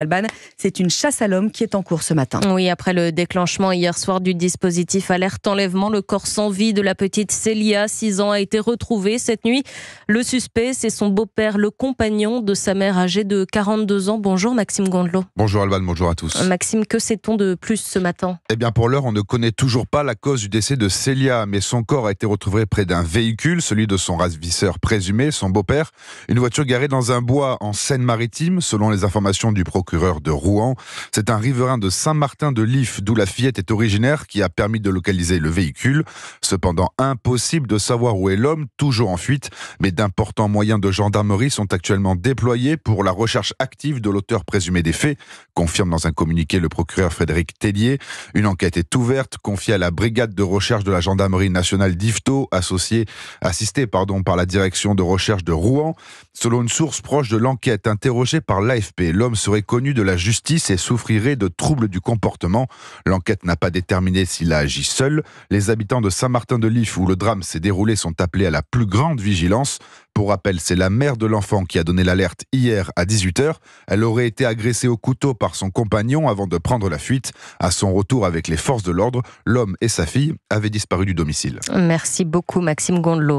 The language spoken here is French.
Alban, c'est une chasse à l'homme qui est en cours ce matin. Oui, après le déclenchement hier soir du dispositif alerte enlèvement, le corps sans vie de la petite Célia, 6 ans, a été retrouvé cette nuit. Le suspect, c'est son beau-père, le compagnon de sa mère âgée de 42 ans. Bonjour Maxime Gondelot. Bonjour Alban, bonjour à tous. Euh, Maxime, que sait-on de plus ce matin Eh bien pour l'heure, on ne connaît toujours pas la cause du décès de Célia, mais son corps a été retrouvé près d'un véhicule, celui de son ravisseur présumé, son beau-père, une voiture garée dans un bois en Seine-Maritime, selon les informations du procureur de Rouen. C'est un riverain de Saint-Martin-de-Lif, d'où la fillette est originaire, qui a permis de localiser le véhicule. Cependant, impossible de savoir où est l'homme, toujours en fuite, mais d'importants moyens de gendarmerie sont actuellement déployés pour la recherche active de l'auteur présumé des faits, confirme dans un communiqué le procureur Frédéric Tellier. Une enquête est ouverte, confiée à la brigade de recherche de la gendarmerie nationale d'Ifto, associée, assistée pardon, par la direction de recherche de Rouen. Selon une source proche de l'enquête interrogée par l'AFP, l'homme serait de la justice et souffrirait de troubles du comportement. L'enquête n'a pas déterminé s'il a agi seul. Les habitants de Saint-Martin-de-Lif où le drame s'est déroulé sont appelés à la plus grande vigilance. Pour rappel, c'est la mère de l'enfant qui a donné l'alerte hier à 18h. Elle aurait été agressée au couteau par son compagnon avant de prendre la fuite. À son retour avec les forces de l'ordre, l'homme et sa fille avaient disparu du domicile. Merci beaucoup Maxime Gondelot.